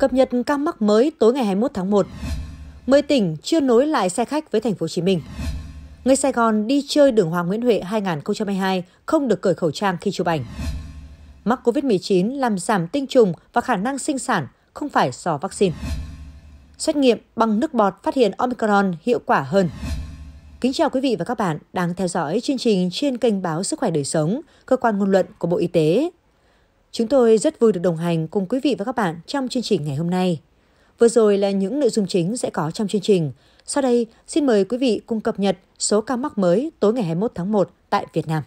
cập nhật ca mắc mới tối ngày 21 tháng 1. 10 tỉnh chưa nối lại xe khách với thành phố Hồ Chí Minh. Người Sài Gòn đi chơi đường Hoàng Nguyễn Huệ 2022 không được cởi khẩu trang khi chụp ảnh. Mắc COVID-19 làm giảm tinh trùng và khả năng sinh sản không phải do vaccine. Xét nghiệm bằng nước bọt phát hiện Omicron hiệu quả hơn. Kính chào quý vị và các bạn đang theo dõi chương trình trên kênh báo Sức khỏe đời sống, cơ quan ngôn luận của Bộ Y tế. Chúng tôi rất vui được đồng hành cùng quý vị và các bạn trong chương trình ngày hôm nay. Vừa rồi là những nội dung chính sẽ có trong chương trình. Sau đây, xin mời quý vị cùng cập nhật số ca mắc mới tối ngày 21 tháng 1 tại Việt Nam.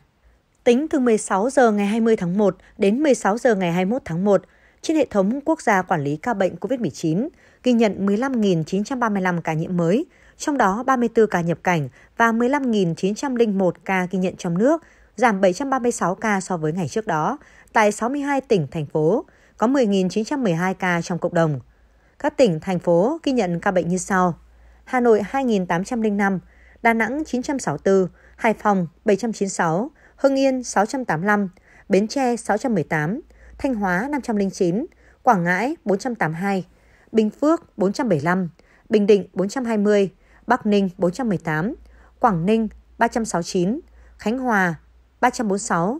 Tính từ 16 giờ ngày 20 tháng 1 đến 16 giờ ngày 21 tháng 1, trên hệ thống quốc gia quản lý ca bệnh COVID-19 ghi nhận 15.935 ca nhiễm mới, trong đó 34 ca nhập cảnh và 15.901 ca ghi nhận trong nước, giảm 736 ca so với ngày trước đó, tại 62 tỉnh, thành phố, có 10.912 ca trong cộng đồng. Các tỉnh, thành phố ghi nhận ca bệnh như sau. Hà Nội 2.805, Đà Nẵng 964, Hải Phòng 796, Hưng Yên 685, Bến Tre 618, Thanh Hóa 509, Quảng Ngãi 482, Bình Phước 475, Bình Định 420, Bắc Ninh 418, Quảng Ninh 369, Khánh Hòa 346,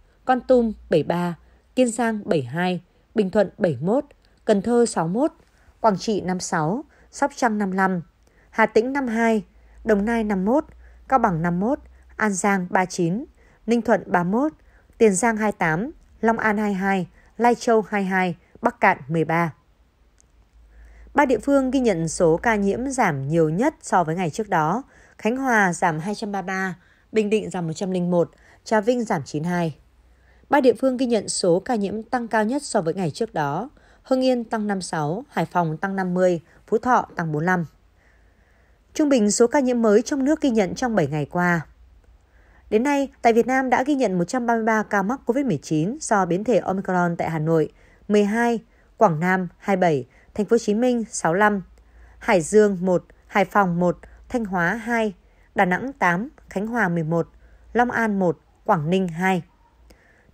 Con Tum 73, Kiên Giang 72, Bình Thuận 71, Cần Thơ 61, Quảng Trị 56, Sóc Trăng 55, Hà Tĩnh 52, Đồng Nai 51, Cao Bằng 51, An Giang 39, Ninh Thuận 31, Tiền Giang 28, Long An 22, Lai Châu 22, Bắc Cạn 13. Ba địa phương ghi nhận số ca nhiễm giảm nhiều nhất so với ngày trước đó. Khánh Hòa giảm 233, Bình Định giảm 101, Trà Vinh giảm 92. Ba địa phương ghi nhận số ca nhiễm tăng cao nhất so với ngày trước đó. Hưng Yên tăng 56, Hải Phòng tăng 50, Phú Thọ tăng 45. Trung bình số ca nhiễm mới trong nước ghi nhận trong 7 ngày qua. Đến nay, tại Việt Nam đã ghi nhận 133 ca mắc COVID-19 do biến thể Omicron tại Hà Nội, 12, Quảng Nam 27, Thành phố Hồ Chí Minh 65, Hải Dương 1, Hải Phòng 1, Thanh Hóa 2, Đà Nẵng 8, Khánh Hòa 11, Long An 1, Quảng Ninh 2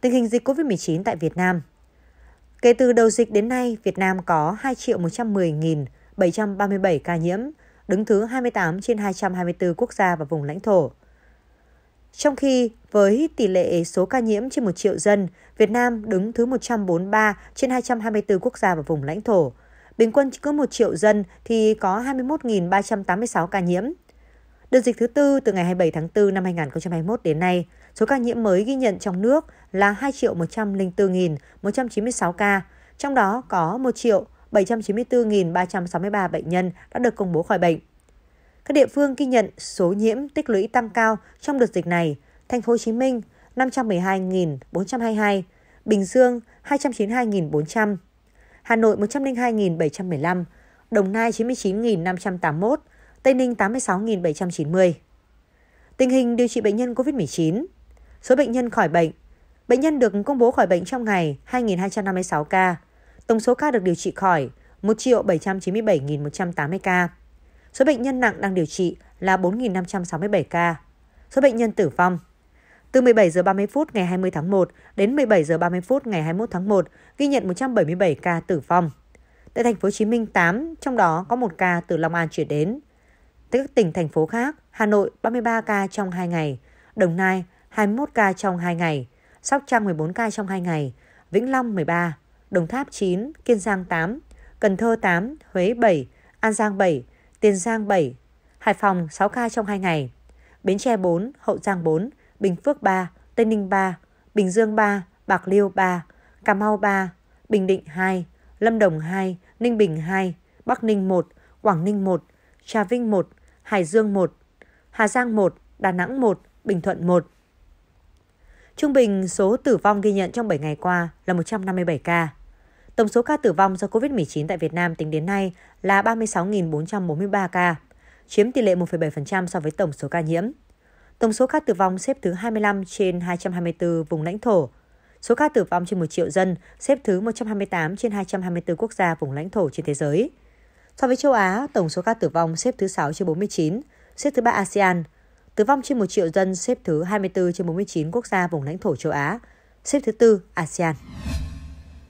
tình hình dịch COVID-19 tại Việt Nam. Kể từ đầu dịch đến nay, Việt Nam có 2.110.737 ca nhiễm, đứng thứ 28 trên 224 quốc gia và vùng lãnh thổ. Trong khi với tỷ lệ số ca nhiễm trên 1 triệu dân, Việt Nam đứng thứ 143 trên 224 quốc gia và vùng lãnh thổ. Bình quân cứ 1 triệu dân thì có 21.386 ca nhiễm. Đợt dịch thứ tư từ ngày 27 tháng 4 năm 2021 đến nay, Số ca nhiễm mới ghi nhận trong nước là 2 104.196 ca, trong đó có 1 794.363 bệnh nhân đã được công bố khỏi bệnh. Các địa phương ghi nhận số nhiễm tích lũy tăng cao trong đợt dịch này, Thành phố Hồ Chí Minh 512.422, Bình Dương 292.400, Hà Nội 102.715, Đồng Nai 99.581, Tây Ninh 86.790. Tình hình điều trị bệnh nhân COVID-19 Số bệnh nhân khỏi bệnh. Bệnh nhân được công bố khỏi bệnh trong ngày 2.256 ca. Tổng số ca được điều trị khỏi 1.797.180 ca. Số bệnh nhân nặng đang điều trị là 4.567 ca. Số bệnh nhân tử vong từ 17 giờ 30 phút ngày 20 tháng 1 đến 17 giờ 30 phút ngày 21 tháng 1 ghi nhận 177 ca tử vong. Tại thành phố Hồ Chí Minh 8, trong đó có 1 ca từ Long An chuyển đến. Tại các tỉnh thành phố khác, Hà Nội 33 ca trong 2 ngày, Đồng Nai 21 ca trong 2 ngày, Sóc Trăng 14 ca trong 2 ngày, Vĩnh Long 13, Đồng Tháp 9, Kiên Giang 8, Cần Thơ 8, Huế 7, An Giang 7, Tiền Giang 7, Hải Phòng 6 ca trong 2 ngày, Bến Tre 4, Hậu Giang 4, Bình Phước 3, Tây Ninh 3, Bình Dương 3, Bạc Liêu 3, Cà Mau 3, Bình Định 2, Lâm Đồng 2, Ninh Bình 2, Bắc Ninh 1, Quảng Ninh 1, Trà Vinh 1, Hải Dương 1, Hà Giang 1, Đà Nẵng 1, Bình Thuận 1, Trung bình số tử vong ghi nhận trong 7 ngày qua là 157 ca. Tổng số ca tử vong do COVID-19 tại Việt Nam tính đến nay là 36.443 ca, chiếm tỷ lệ 1,7% so với tổng số ca nhiễm. Tổng số ca tử vong xếp thứ 25 trên 224 vùng lãnh thổ. Số ca tử vong trên 1 triệu dân xếp thứ 128 trên 224 quốc gia vùng lãnh thổ trên thế giới. So với châu Á, tổng số ca tử vong xếp thứ 6 trên 49, xếp thứ 3 ASEAN, Tử vong trên 1 triệu dân xếp thứ 24 trên 49 quốc gia vùng lãnh thổ châu Á, xếp thứ tư ASEAN.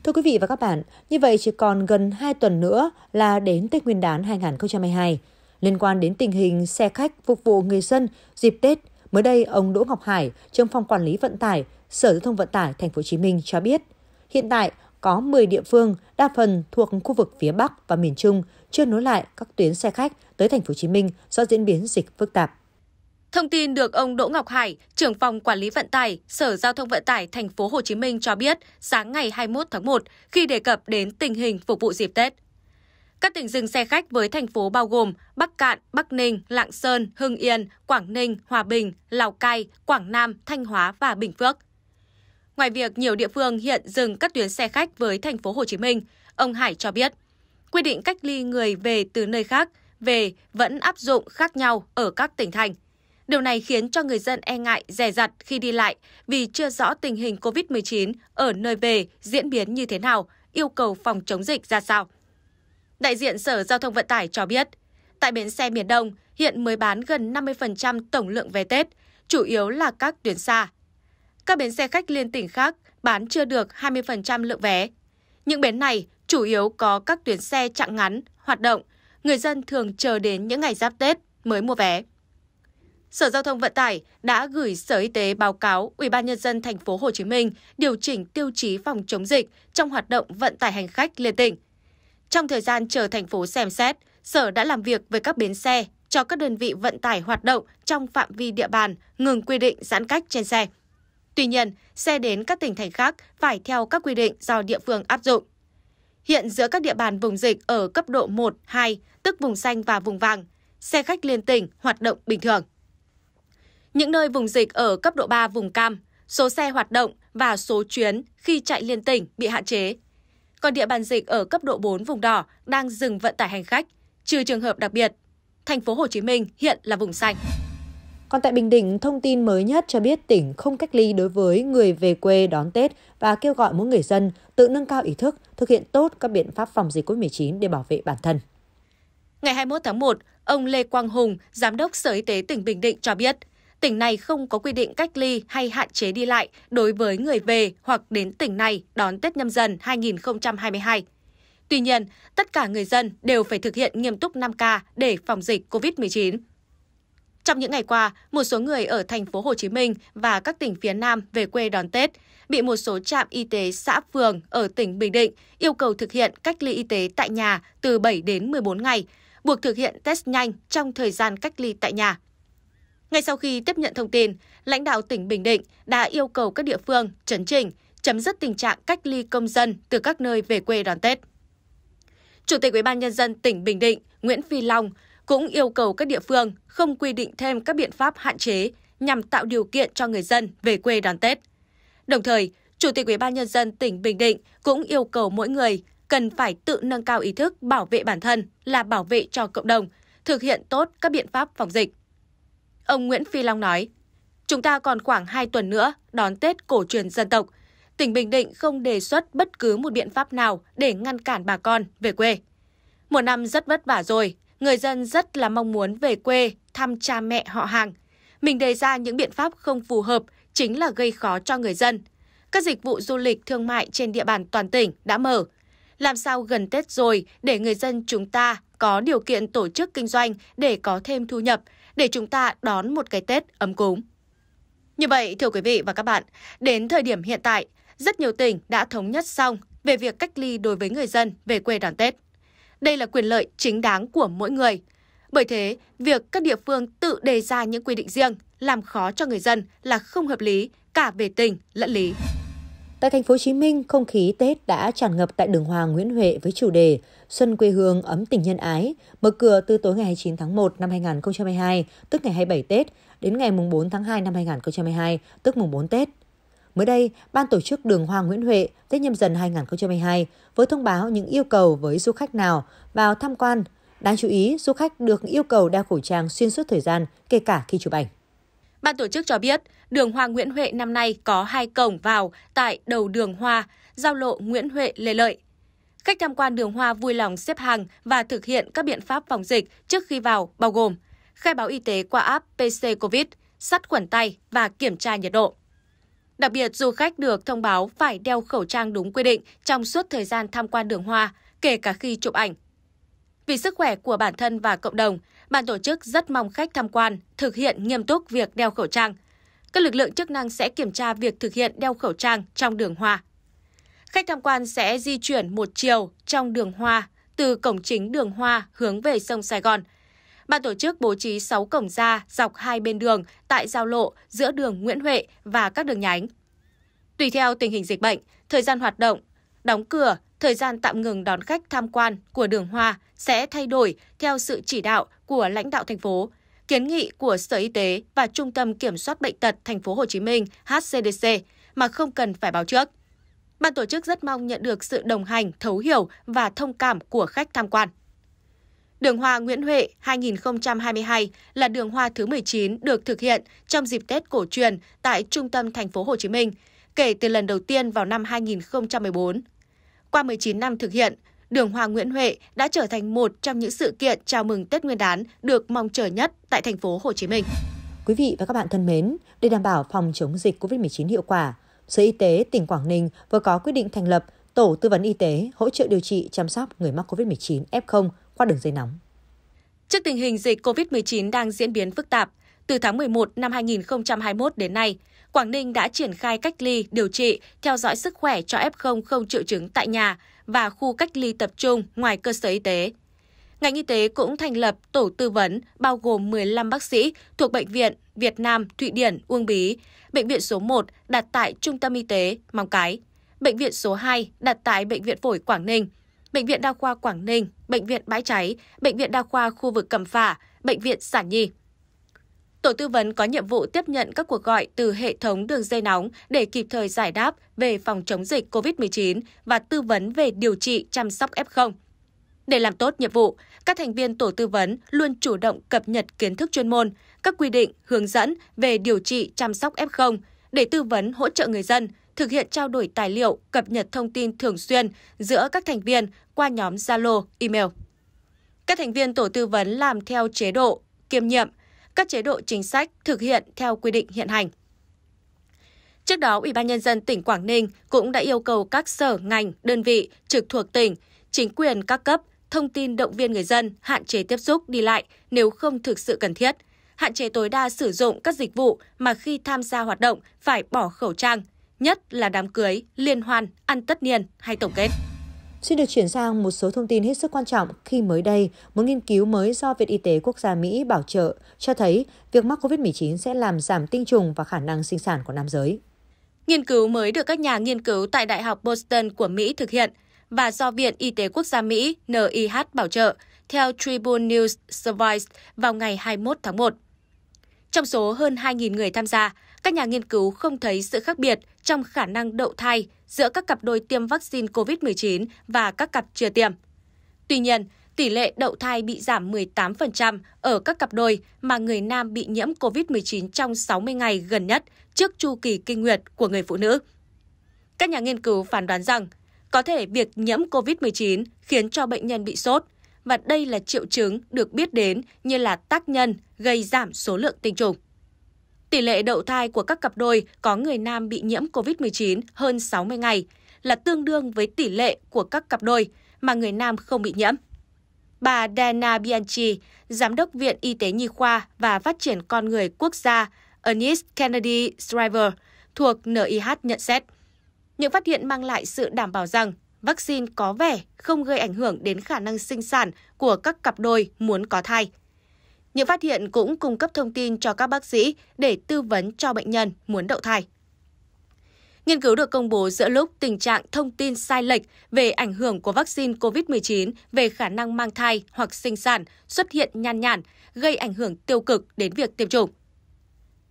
Thưa quý vị và các bạn, như vậy chỉ còn gần 2 tuần nữa là đến Tết Nguyên đán 2022. Liên quan đến tình hình xe khách phục vụ người dân dịp Tết, mới đây ông Đỗ Ngọc Hải, trưởng phòng quản lý vận tải, Sở Giao thông Vận tải Thành phố Hồ Chí Minh cho biết, hiện tại có 10 địa phương, đa phần thuộc khu vực phía Bắc và miền Trung chưa nối lại các tuyến xe khách tới Thành phố Hồ Chí Minh do diễn biến dịch phức tạp. Thông tin được ông Đỗ Ngọc Hải, trưởng phòng quản lý vận tải, Sở Giao thông Vận tải thành phố Hồ Chí Minh cho biết sáng ngày 21 tháng 1 khi đề cập đến tình hình phục vụ dịp Tết. Các tỉnh dừng xe khách với thành phố bao gồm Bắc Cạn, Bắc Ninh, Lạng Sơn, Hưng Yên, Quảng Ninh, Hòa Bình, Lào Cai, Quảng Nam, Thanh Hóa và Bình Phước. Ngoài việc nhiều địa phương hiện dừng các tuyến xe khách với thành phố Hồ Chí Minh, ông Hải cho biết, quy định cách ly người về từ nơi khác về vẫn áp dụng khác nhau ở các tỉnh thành – Điều này khiến cho người dân e ngại dè dặt khi đi lại vì chưa rõ tình hình COVID-19 ở nơi về diễn biến như thế nào, yêu cầu phòng chống dịch ra sao. Đại diện Sở Giao thông Vận tải cho biết, tại bến xe miền Đông hiện mới bán gần 50% tổng lượng vé Tết, chủ yếu là các tuyến xa. Các bến xe khách liên tỉnh khác bán chưa được 20% lượng vé. Những bến này chủ yếu có các tuyến xe chặng ngắn, hoạt động, người dân thường chờ đến những ngày giáp Tết mới mua vé. Sở Giao thông Vận tải đã gửi Sở Y tế báo cáo UBND thành phố Hồ Chí Minh điều chỉnh tiêu chí phòng chống dịch trong hoạt động vận tải hành khách liên tỉnh. Trong thời gian chờ thành phố xem xét, Sở đã làm việc với các bến xe cho các đơn vị vận tải hoạt động trong phạm vi địa bàn ngừng quy định giãn cách trên xe. Tuy nhiên, xe đến các tỉnh thành khác phải theo các quy định do địa phương áp dụng. Hiện giữa các địa bàn vùng dịch ở cấp độ 1, 2, tức vùng xanh và vùng vàng, xe khách liên tỉnh hoạt động bình thường. Những nơi vùng dịch ở cấp độ 3 vùng cam, số xe hoạt động và số chuyến khi chạy liên tỉnh bị hạn chế. Còn địa bàn dịch ở cấp độ 4 vùng đỏ đang dừng vận tải hành khách, trừ trường hợp đặc biệt. Thành phố Hồ Chí Minh hiện là vùng xanh. Còn tại Bình Định, thông tin mới nhất cho biết tỉnh không cách ly đối với người về quê đón Tết và kêu gọi mỗi người dân tự nâng cao ý thức, thực hiện tốt các biện pháp phòng dịch COVID-19 để bảo vệ bản thân. Ngày 21 tháng 1, ông Lê Quang Hùng, Giám đốc Sở Y tế tỉnh Bình Định cho biết, tỉnh này không có quy định cách ly hay hạn chế đi lại đối với người về hoặc đến tỉnh này đón Tết nhâm dần 2022. Tuy nhiên, tất cả người dân đều phải thực hiện nghiêm túc 5K để phòng dịch COVID-19. Trong những ngày qua, một số người ở thành phố Hồ Chí Minh và các tỉnh phía Nam về quê đón Tết bị một số trạm y tế xã phường ở tỉnh Bình Định yêu cầu thực hiện cách ly y tế tại nhà từ 7 đến 14 ngày, buộc thực hiện test nhanh trong thời gian cách ly tại nhà. Ngay sau khi tiếp nhận thông tin, lãnh đạo tỉnh Bình Định đã yêu cầu các địa phương chấn chỉnh, chấm dứt tình trạng cách ly công dân từ các nơi về quê đón Tết. Chủ tịch UBND tỉnh Bình Định Nguyễn Phi Long cũng yêu cầu các địa phương không quy định thêm các biện pháp hạn chế nhằm tạo điều kiện cho người dân về quê đón Tết. Đồng thời, Chủ tịch UBND tỉnh Bình Định cũng yêu cầu mỗi người cần phải tự nâng cao ý thức bảo vệ bản thân là bảo vệ cho cộng đồng, thực hiện tốt các biện pháp phòng dịch ông Nguyễn Phi Long nói, chúng ta còn khoảng 2 tuần nữa đón Tết cổ truyền dân tộc. Tỉnh Bình Định không đề xuất bất cứ một biện pháp nào để ngăn cản bà con về quê. Một năm rất vất vả rồi, người dân rất là mong muốn về quê thăm cha mẹ họ hàng. Mình đề ra những biện pháp không phù hợp chính là gây khó cho người dân. Các dịch vụ du lịch thương mại trên địa bàn toàn tỉnh đã mở. Làm sao gần Tết rồi để người dân chúng ta có điều kiện tổ chức kinh doanh để có thêm thu nhập để chúng ta đón một cái Tết ấm cúng. Như vậy, thưa quý vị và các bạn, đến thời điểm hiện tại, rất nhiều tỉnh đã thống nhất xong về việc cách ly đối với người dân về quê đón Tết. Đây là quyền lợi chính đáng của mỗi người. Bởi thế, việc các địa phương tự đề ra những quy định riêng làm khó cho người dân là không hợp lý cả về tình lẫn lý. Tại thành phố Hồ Chí Minh, không khí Tết đã tràn ngập tại đường Hoàng Nguyễn Huệ với chủ đề Xuân quê hương ấm tình nhân ái, mở cửa từ tối ngày 29 tháng 1 năm 2022, tức ngày 27 Tết, đến ngày 4 tháng 2 năm 2022, tức mùng 4 Tết. Mới đây, ban tổ chức đường Hoàng Nguyễn Huệ Tết nhâm dần 2022 với thông báo những yêu cầu với du khách nào vào tham quan. Đáng chú ý, du khách được yêu cầu đeo khẩu trang xuyên suốt thời gian, kể cả khi chụp ảnh. Ban tổ chức cho biết, đường hoa Nguyễn Huệ năm nay có hai cổng vào tại đầu đường hoa, giao lộ Nguyễn Huệ Lê Lợi. Khách tham quan đường hoa vui lòng xếp hàng và thực hiện các biện pháp phòng dịch trước khi vào bao gồm khai báo y tế qua app PC COVID, sắt khuẩn tay và kiểm tra nhiệt độ. Đặc biệt, du khách được thông báo phải đeo khẩu trang đúng quy định trong suốt thời gian tham quan đường hoa, kể cả khi chụp ảnh. Vì sức khỏe của bản thân và cộng đồng, ban tổ chức rất mong khách tham quan thực hiện nghiêm túc việc đeo khẩu trang. Các lực lượng chức năng sẽ kiểm tra việc thực hiện đeo khẩu trang trong đường hoa. Khách tham quan sẽ di chuyển một chiều trong đường hoa từ cổng chính đường hoa hướng về sông Sài Gòn. Ban tổ chức bố trí 6 cổng ra dọc hai bên đường tại giao lộ giữa đường Nguyễn Huệ và các đường nhánh. Tùy theo tình hình dịch bệnh, thời gian hoạt động, đóng cửa thời gian tạm ngừng đón khách tham quan của đường hoa sẽ thay đổi theo sự chỉ đạo của lãnh đạo thành phố, kiến nghị của Sở Y tế và Trung tâm Kiểm soát bệnh tật thành phố Hồ Chí Minh HCDC mà không cần phải báo trước. Ban tổ chức rất mong nhận được sự đồng hành, thấu hiểu và thông cảm của khách tham quan. Đường hoa Nguyễn Huệ 2022 là đường hoa thứ 19 được thực hiện trong dịp Tết cổ truyền tại trung tâm thành phố Hồ Chí Minh kể từ lần đầu tiên vào năm 2014 qua 19 năm thực hiện, đường Hoa Nguyễn Huệ đã trở thành một trong những sự kiện chào mừng Tết Nguyên đán được mong chờ nhất tại thành phố Hồ Chí Minh. Quý vị và các bạn thân mến, để đảm bảo phòng chống dịch COVID-19 hiệu quả, Sở Y tế tỉnh Quảng Ninh vừa có quyết định thành lập Tổ tư vấn y tế hỗ trợ điều trị chăm sóc người mắc COVID-19 F0 qua đường dây nóng. Trước tình hình dịch COVID-19 đang diễn biến phức tạp, từ tháng 11 năm 2021 đến nay, Quảng Ninh đã triển khai cách ly, điều trị, theo dõi sức khỏe cho F0 không triệu chứng tại nhà và khu cách ly tập trung ngoài cơ sở y tế. Ngành y tế cũng thành lập tổ tư vấn bao gồm 15 bác sĩ thuộc Bệnh viện Việt Nam Thụy Điển Uông Bí, Bệnh viện số 1 đặt tại Trung tâm Y tế Móng Cái, Bệnh viện số 2 đặt tại Bệnh viện Phổi Quảng Ninh, Bệnh viện Đa khoa Quảng Ninh, Bệnh viện Bãi Cháy, Bệnh viện Đa khoa khu vực Cẩm Phả, Bệnh viện Sản Nhi. Tổ tư vấn có nhiệm vụ tiếp nhận các cuộc gọi từ hệ thống đường dây nóng để kịp thời giải đáp về phòng chống dịch COVID-19 và tư vấn về điều trị chăm sóc F0. Để làm tốt nhiệm vụ, các thành viên tổ tư vấn luôn chủ động cập nhật kiến thức chuyên môn, các quy định, hướng dẫn về điều trị chăm sóc F0 để tư vấn hỗ trợ người dân, thực hiện trao đổi tài liệu, cập nhật thông tin thường xuyên giữa các thành viên qua nhóm Zalo, email. Các thành viên tổ tư vấn làm theo chế độ kiêm nhiệm, các chế độ chính sách thực hiện theo quy định hiện hành. Trước đó, Ủy ban nhân dân tỉnh Quảng Ninh cũng đã yêu cầu các sở ngành, đơn vị trực thuộc tỉnh, chính quyền các cấp thông tin động viên người dân hạn chế tiếp xúc đi lại nếu không thực sự cần thiết, hạn chế tối đa sử dụng các dịch vụ mà khi tham gia hoạt động phải bỏ khẩu trang, nhất là đám cưới, liên hoan, ăn tất niên hay tổng kết. Xin được chuyển sang một số thông tin hết sức quan trọng khi mới đây, một nghiên cứu mới do Viện Y tế Quốc gia Mỹ bảo trợ cho thấy việc mắc COVID-19 sẽ làm giảm tinh trùng và khả năng sinh sản của nam giới. Nghiên cứu mới được các nhà nghiên cứu tại Đại học Boston của Mỹ thực hiện và do Viện Y tế Quốc gia Mỹ NIH bảo trợ theo Tribune News Service vào ngày 21 tháng 1. Trong số hơn 2.000 người tham gia, các nhà nghiên cứu không thấy sự khác biệt trong khả năng đậu thai giữa các cặp đôi tiêm vaccine COVID-19 và các cặp chưa tiêm. Tuy nhiên, tỷ lệ đậu thai bị giảm 18% ở các cặp đôi mà người nam bị nhiễm COVID-19 trong 60 ngày gần nhất trước chu kỳ kinh nguyệt của người phụ nữ. Các nhà nghiên cứu phán đoán rằng có thể việc nhiễm COVID-19 khiến cho bệnh nhân bị sốt và đây là triệu chứng được biết đến như là tác nhân gây giảm số lượng tinh trùng. Tỷ lệ đậu thai của các cặp đôi có người nam bị nhiễm COVID-19 hơn 60 ngày là tương đương với tỷ lệ của các cặp đôi mà người nam không bị nhiễm. Bà Dana Bianchi, Giám đốc Viện Y tế Nhi khoa và Phát triển Con người Quốc gia Ernest Kennedy Shriver thuộc NIH nhận xét. Những phát hiện mang lại sự đảm bảo rằng vaccine có vẻ không gây ảnh hưởng đến khả năng sinh sản của các cặp đôi muốn có thai. Những phát hiện cũng cung cấp thông tin cho các bác sĩ để tư vấn cho bệnh nhân muốn đậu thai. Nghiên cứu được công bố giữa lúc tình trạng thông tin sai lệch về ảnh hưởng của vaccine COVID-19 về khả năng mang thai hoặc sinh sản xuất hiện nhan nhản, gây ảnh hưởng tiêu cực đến việc tiêm chủng.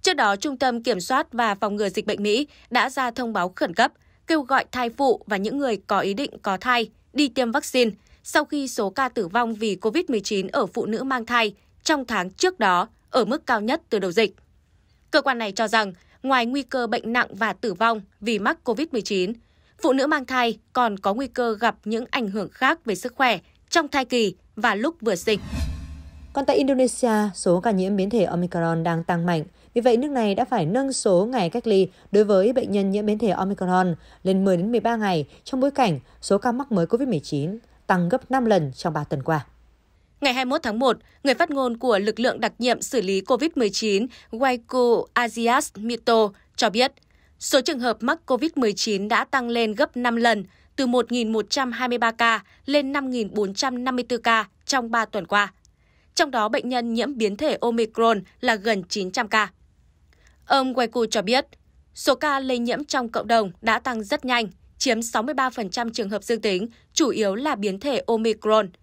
Trước đó, Trung tâm Kiểm soát và Phòng ngừa Dịch bệnh Mỹ đã ra thông báo khẩn cấp kêu gọi thai phụ và những người có ý định có thai đi tiêm vaccine sau khi số ca tử vong vì COVID-19 ở phụ nữ mang thai trong tháng trước đó ở mức cao nhất từ đầu dịch. Cơ quan này cho rằng, ngoài nguy cơ bệnh nặng và tử vong vì mắc COVID-19, phụ nữ mang thai còn có nguy cơ gặp những ảnh hưởng khác về sức khỏe trong thai kỳ và lúc vừa sinh. Còn tại Indonesia, số ca nhiễm biến thể Omicron đang tăng mạnh. Vì vậy, nước này đã phải nâng số ngày cách ly đối với bệnh nhân nhiễm biến thể Omicron lên 10 đến 13 ngày trong bối cảnh số ca mắc mới COVID-19 tăng gấp 5 lần trong 3 tuần qua. Ngày 21 tháng 1, người phát ngôn của lực lượng đặc nhiệm xử lý COVID-19 Waiko Asias Mito cho biết, số trường hợp mắc COVID-19 đã tăng lên gấp 5 lần, từ 1.123 ca lên 5.454 ca trong 3 tuần qua. Trong đó, bệnh nhân nhiễm biến thể Omicron là gần 900 ca. Ông Waiku cho biết, số ca lây nhiễm trong cộng đồng đã tăng rất nhanh, chiếm 63% trường hợp dương tính, chủ yếu là biến thể Omicron –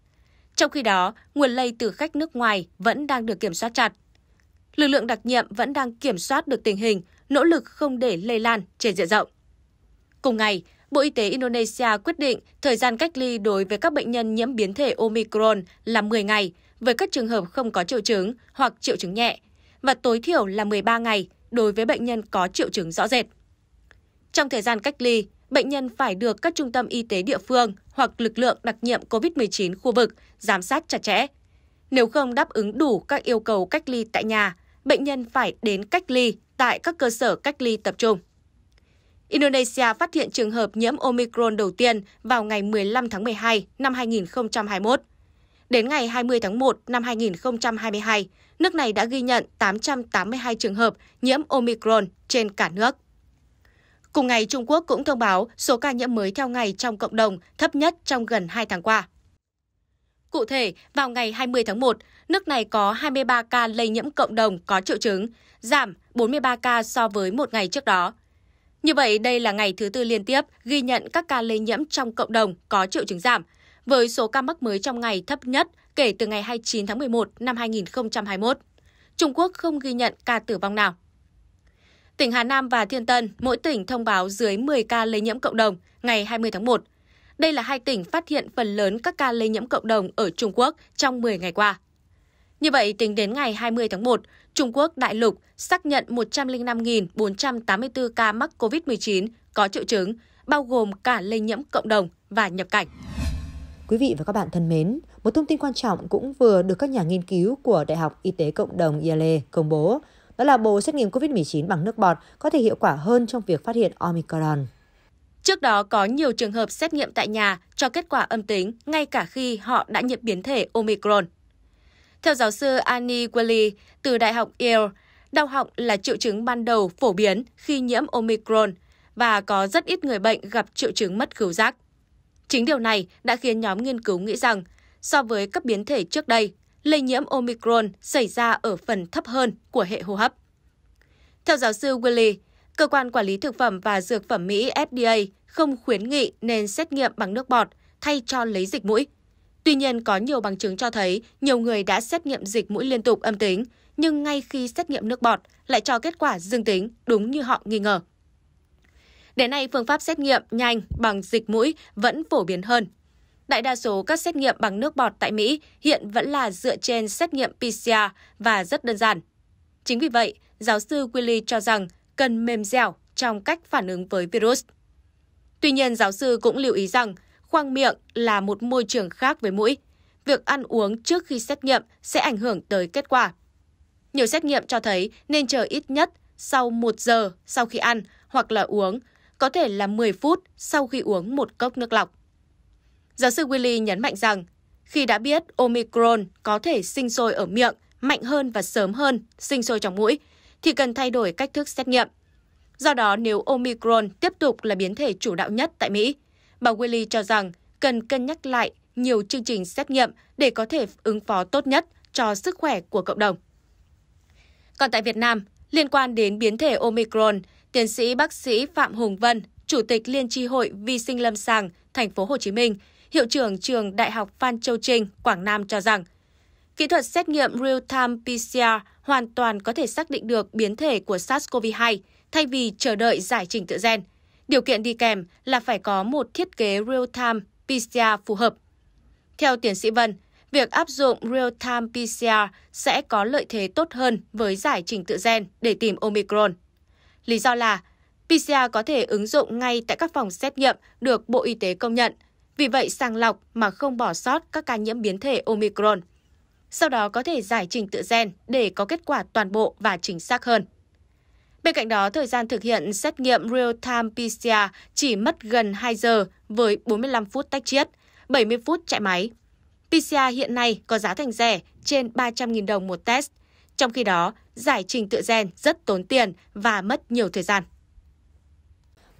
trong khi đó, nguồn lây từ khách nước ngoài vẫn đang được kiểm soát chặt. Lực lượng đặc nhiệm vẫn đang kiểm soát được tình hình, nỗ lực không để lây lan trên diện rộng. Cùng ngày, Bộ Y tế Indonesia quyết định thời gian cách ly đối với các bệnh nhân nhiễm biến thể Omicron là 10 ngày với các trường hợp không có triệu chứng hoặc triệu chứng nhẹ và tối thiểu là 13 ngày đối với bệnh nhân có triệu chứng rõ rệt. Trong thời gian cách ly, bệnh nhân phải được các trung tâm y tế địa phương hoặc lực lượng đặc nhiệm COVID-19 khu vực giám sát chặt chẽ. Nếu không đáp ứng đủ các yêu cầu cách ly tại nhà, bệnh nhân phải đến cách ly tại các cơ sở cách ly tập trung. Indonesia phát hiện trường hợp nhiễm Omicron đầu tiên vào ngày 15 tháng 12 năm 2021. Đến ngày 20 tháng 1 năm 2022, nước này đã ghi nhận 882 trường hợp nhiễm Omicron trên cả nước. Cùng ngày, Trung Quốc cũng thông báo số ca nhiễm mới theo ngày trong cộng đồng thấp nhất trong gần 2 tháng qua. Cụ thể, vào ngày 20 tháng 1, nước này có 23 ca lây nhiễm cộng đồng có triệu chứng, giảm 43 ca so với một ngày trước đó. Như vậy, đây là ngày thứ tư liên tiếp ghi nhận các ca lây nhiễm trong cộng đồng có triệu chứng giảm, với số ca mắc mới trong ngày thấp nhất kể từ ngày 29 tháng 11 năm 2021. Trung Quốc không ghi nhận ca tử vong nào. Tỉnh Hà Nam và Thiên Tân, mỗi tỉnh thông báo dưới 10 ca lây nhiễm cộng đồng ngày 20 tháng 1. Đây là hai tỉnh phát hiện phần lớn các ca lây nhiễm cộng đồng ở Trung Quốc trong 10 ngày qua. Như vậy, tính đến ngày 20 tháng 1, Trung Quốc đại lục xác nhận 105.484 ca mắc COVID-19 có triệu chứng, bao gồm cả lây nhiễm cộng đồng và nhập cảnh. Quý vị và các bạn thân mến, một thông tin quan trọng cũng vừa được các nhà nghiên cứu của Đại học Y tế Cộng đồng Yale công bố đó là bộ xét nghiệm COVID-19 bằng nước bọt có thể hiệu quả hơn trong việc phát hiện Omicron. Trước đó có nhiều trường hợp xét nghiệm tại nhà cho kết quả âm tính ngay cả khi họ đã nhiễm biến thể Omicron. Theo giáo sư Annie Welly từ Đại học Yale, đau họng là triệu chứng ban đầu phổ biến khi nhiễm Omicron và có rất ít người bệnh gặp triệu chứng mất khứu giác. Chính điều này đã khiến nhóm nghiên cứu nghĩ rằng so với các biến thể trước đây, lây nhiễm Omicron xảy ra ở phần thấp hơn của hệ hô hấp. Theo giáo sư Willie, Cơ quan Quản lý Thực phẩm và Dược phẩm Mỹ FDA không khuyến nghị nên xét nghiệm bằng nước bọt thay cho lấy dịch mũi. Tuy nhiên, có nhiều bằng chứng cho thấy nhiều người đã xét nghiệm dịch mũi liên tục âm tính, nhưng ngay khi xét nghiệm nước bọt lại cho kết quả dương tính đúng như họ nghi ngờ. Đến nay, phương pháp xét nghiệm nhanh bằng dịch mũi vẫn phổ biến hơn Đại đa số các xét nghiệm bằng nước bọt tại Mỹ hiện vẫn là dựa trên xét nghiệm PCR và rất đơn giản. Chính vì vậy, giáo sư Willy cho rằng cần mềm dẻo trong cách phản ứng với virus. Tuy nhiên, giáo sư cũng lưu ý rằng khoang miệng là một môi trường khác với mũi. Việc ăn uống trước khi xét nghiệm sẽ ảnh hưởng tới kết quả. Nhiều xét nghiệm cho thấy nên chờ ít nhất sau 1 giờ sau khi ăn hoặc là uống, có thể là 10 phút sau khi uống một cốc nước lọc. Giáo sư Willy nhấn mạnh rằng, khi đã biết Omicron có thể sinh sôi ở miệng mạnh hơn và sớm hơn sinh sôi trong mũi, thì cần thay đổi cách thức xét nghiệm. Do đó, nếu Omicron tiếp tục là biến thể chủ đạo nhất tại Mỹ, bà Willy cho rằng cần cân nhắc lại nhiều chương trình xét nghiệm để có thể ứng phó tốt nhất cho sức khỏe của cộng đồng. Còn tại Việt Nam, liên quan đến biến thể Omicron, tiến sĩ bác sĩ Phạm Hùng Vân, Chủ tịch Liên tri hội Vi sinh lâm sàng thành phố Hồ Chí Minh Hiệu trưởng trường Đại học Phan Châu Trinh, Quảng Nam cho rằng, kỹ thuật xét nghiệm real-time PCR hoàn toàn có thể xác định được biến thể của SARS-CoV-2 thay vì chờ đợi giải trình tự gen. Điều kiện đi kèm là phải có một thiết kế real-time PCR phù hợp. Theo tiến sĩ Vân, việc áp dụng real-time PCR sẽ có lợi thế tốt hơn với giải trình tự gen để tìm Omicron. Lý do là PCR có thể ứng dụng ngay tại các phòng xét nghiệm được Bộ Y tế công nhận – vì vậy sàng lọc mà không bỏ sót các ca nhiễm biến thể Omicron. Sau đó có thể giải trình tự gen để có kết quả toàn bộ và chính xác hơn. Bên cạnh đó, thời gian thực hiện xét nghiệm real-time PCR chỉ mất gần 2 giờ với 45 phút tách chiết, 70 phút chạy máy. PCR hiện nay có giá thành rẻ trên 300.000 đồng một test. Trong khi đó, giải trình tự gen rất tốn tiền và mất nhiều thời gian.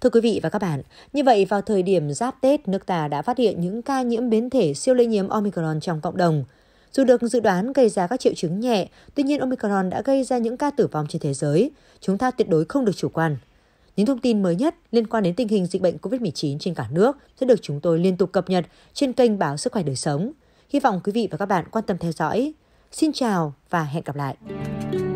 Thưa quý vị và các bạn, như vậy vào thời điểm giáp Tết, nước ta đã phát hiện những ca nhiễm biến thể siêu lây nhiễm Omicron trong cộng đồng. Dù được dự đoán gây ra các triệu chứng nhẹ, tuy nhiên Omicron đã gây ra những ca tử vong trên thế giới. Chúng ta tuyệt đối không được chủ quan. Những thông tin mới nhất liên quan đến tình hình dịch bệnh COVID-19 trên cả nước sẽ được chúng tôi liên tục cập nhật trên kênh Báo Sức khỏe đời sống. Hy vọng quý vị và các bạn quan tâm theo dõi. Xin chào và hẹn gặp lại.